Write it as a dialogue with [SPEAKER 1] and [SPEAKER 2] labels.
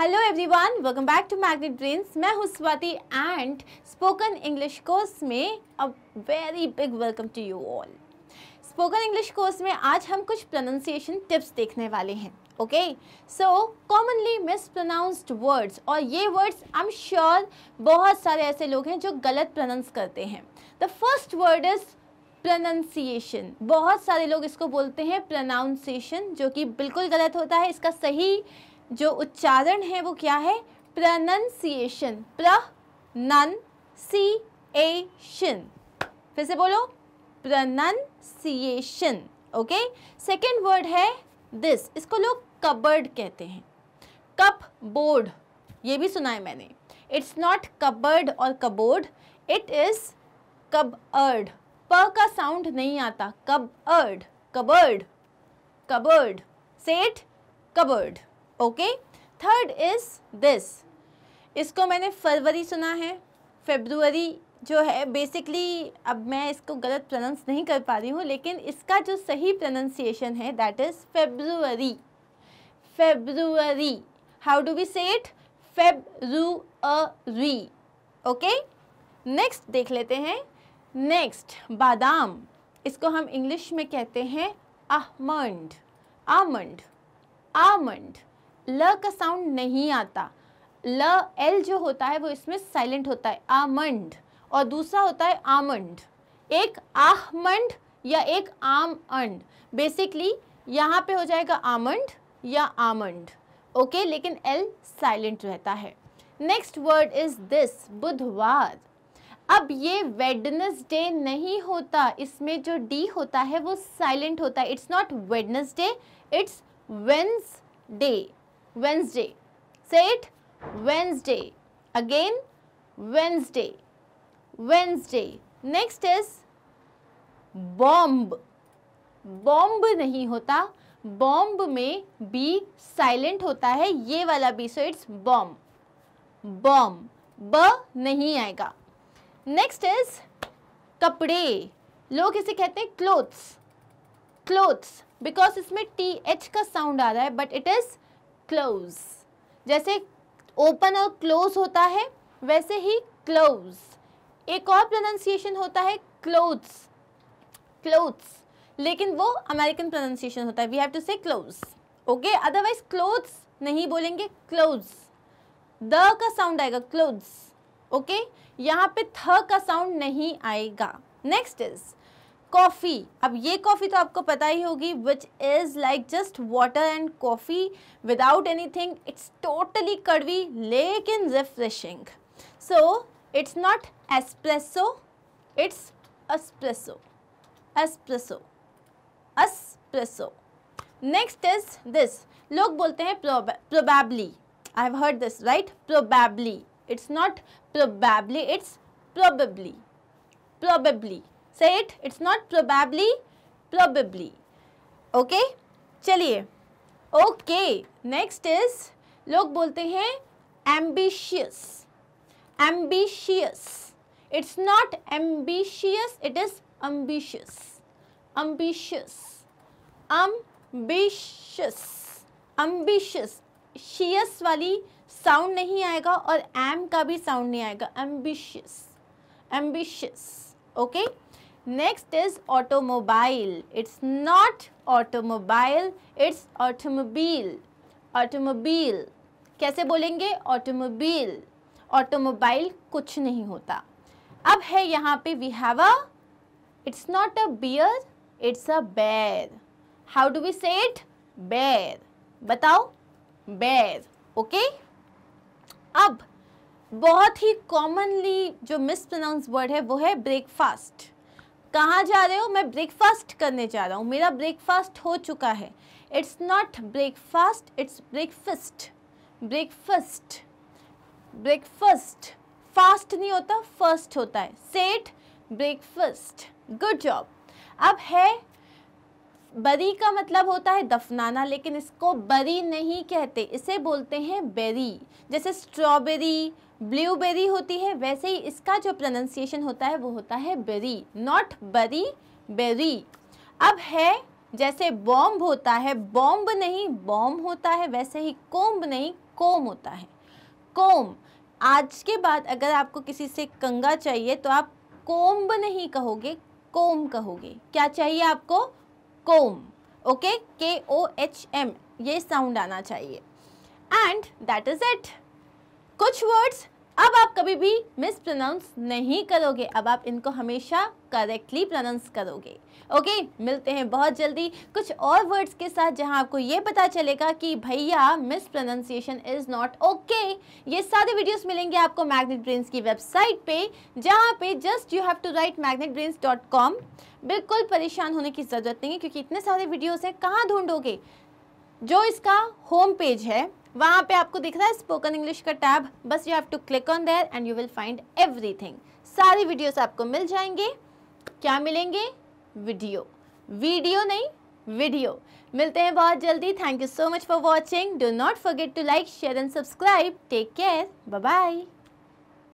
[SPEAKER 1] Hello everyone welcome back to Magnet Brains मैं हूँ Swati and spoken English course में a very big welcome to you all spoken English course में आज हम कुछ प्रोनाउंसिएशन टिप्स देखने वाले हैं okay so commonly mispronounced words और ये वर्ड्स आई एम श्योर बहुत सारे ऐसे लोग हैं जो गलत प्रोनाउंस करते हैं the first word is pronunciation बहुत सारे लोग इसको बोलते हैं प्रनाउंसिएशन जो कि बिल्कुल गलत होता है इसका सही जो उच्चारण है वो क्या है प्रनंसिएशन प्रनंसिएशन फिर से बोलो प्रनंसिएशन ओके सेकेंड वर्ड है दिस इसको लोग कबर्ड कहते हैं कप बोर्ड ये भी सुना है मैंने इट्स नॉट कबर्ड और cupboard it is cupboard प का साउंड नहीं आता cupboard cupboard cupboard say it cupboard okay third is this इसको मैंने फरवरी सुना है फेबरवरी जो है बेसिकली अब मैं इसको गलत प्रोनाउंस नहीं कर पा रही हूँ लेकिन इसका जो सही प्रोनाउंसिएशन है that is February February how do we say it री ओके नेक्स्ट देख लेते हैं नेक्स्ट बादाम इसको हम इंग्लिश में कहते हैं आमंड आमंड आमंड ल का साउंड नहीं आता ल एल जो होता है वो इसमें साइलेंट होता है आमंड और दूसरा होता है आमंड एक आहमंड या एक आम अंड बेसिकली यहाँ पे हो जाएगा आमंड या आमंड ओके लेकिन एल साइलेंट रहता है नेक्स्ट वर्ड इज दिस बुधवार अब ये वेडनसडे नहीं होता इसमें जो डी होता है वो साइलेंट होता है it's not Wednesday it's day Wednesday. Say it. Wednesday. Again, Wednesday. Wednesday. Next is bomb. Bomb नहीं होता Bomb में B silent होता है ये वाला B. So it's bomb. Bomb. B नहीं आएगा Next is कपड़े लोग इसे कहते हैं क्लोथ्स क्लोथ्स बिकॉज इसमें टी एच का साउंड आ रहा है बट इट इज़ क्लोज जैसे ओपन और क्लोज होता है वैसे ही क्लोज एक और प्रोनाउंसिएशन होता है क्लोथ्स क्लोथ्स लेकिन वो अमेरिकन प्रोनाउंसिएशन होता है we have to say close okay otherwise clothes नहीं बोलेंगे क्लोज द का साउंड आएगा क्लोथ्स ओके okay? यहाँ पे थ का साउंड नहीं आएगा नेक्स्ट इज कॉफ़ी अब ये कॉफ़ी तो आपको पता ही होगी which is like just water and coffee without anything it's totally कड़वी लेकिन refreshing so it's not espresso it's espresso espresso espresso next is this लोग बोलते हैं probably I have heard this right probably it's not probably it's probably probably say it it's not probably probably okay चलिए okay next is लोग बोलते हैं ambitious ambitious it's not ambitious it is ambitious ambitious ambitious ambitious शियस वाली sound नहीं आएगा और M का भी साउंड नहीं आएगा ambitious ambitious okay okay? Next is automobile it's not automobile it's automobile automobile कैसे बोलेंगे ऑटोमोबील ऑटोमोबाइल कुछ नहीं होता अब है यहाँ पे we have a it's not a beer it's a bear how do we say it bear बताओ बैर ओके अब बहुत ही कॉमनली जो मिस मिसप्रनाउंस वर्ड है वो है ब्रेकफास्ट कहाँ जा रहे हो मैं ब्रेकफास्ट करने जा रहा हूँ मेरा ब्रेकफास्ट हो चुका है it's not breakfast it's breakfast breakfast breakfast fast नहीं होता फर्स्ट होता है सेट ब्रेकफस्ट गुड जॉब अब है बरी का मतलब होता है दफनाना लेकिन इसको बरी नहीं कहते इसे बोलते हैं बेरी जैसे स्ट्रॉबेरी ब्लूबेरी होती है वैसे ही इसका जो प्रोनाउंसिएशन होता है वो होता है बेरी नॉट बरी बेरी अब है जैसे बॉम्ब होता है बॉम्ब नहीं बॉम्ब होता है वैसे ही कोम्ब नहीं कोम होता है कोम आज के बाद अगर आपको किसी से कंगा चाहिए तो आप कोम्ब नहीं कहोगे कोम कहोगे क्या चाहिए आपको कोम okay K O H M ये साउंड आना चाहिए एंड दैट इज इट कुछ वर्ड्स अब आप कभी भी मिस प्रोनाउंस नहीं करोगे अब आप इनको हमेशा करेक्टली प्रोनाउंस करोगे ओके मिलते हैं बहुत जल्दी कुछ और वर्ड्स के साथ जहां आपको ये पता चलेगा कि भैया mis pronunciation is not okay ये सारे वीडियोस मिलेंगे आपको मैग्नेट ब्रेन्स की वेबसाइट पे जहां पे just you have to write Magnet Brains dot com बिल्कुल परेशान होने की ज़रूरत नहीं है क्योंकि इतने सारे वीडियोज़ हैं कहाँ ढूंढोगे जो इसका होम पेज है वहाँ पे आपको दिख रहा है स्पोकन इंग्लिश का टैब बस you have to click on there and you will find everything सारी वीडियोस आपको मिल जाएंगे क्या मिलेंगे वीडियो वीडियो नहीं वीडियो मिलते हैं बहुत जल्दी thank you so much for watching do not forget to like share and subscribe take care bye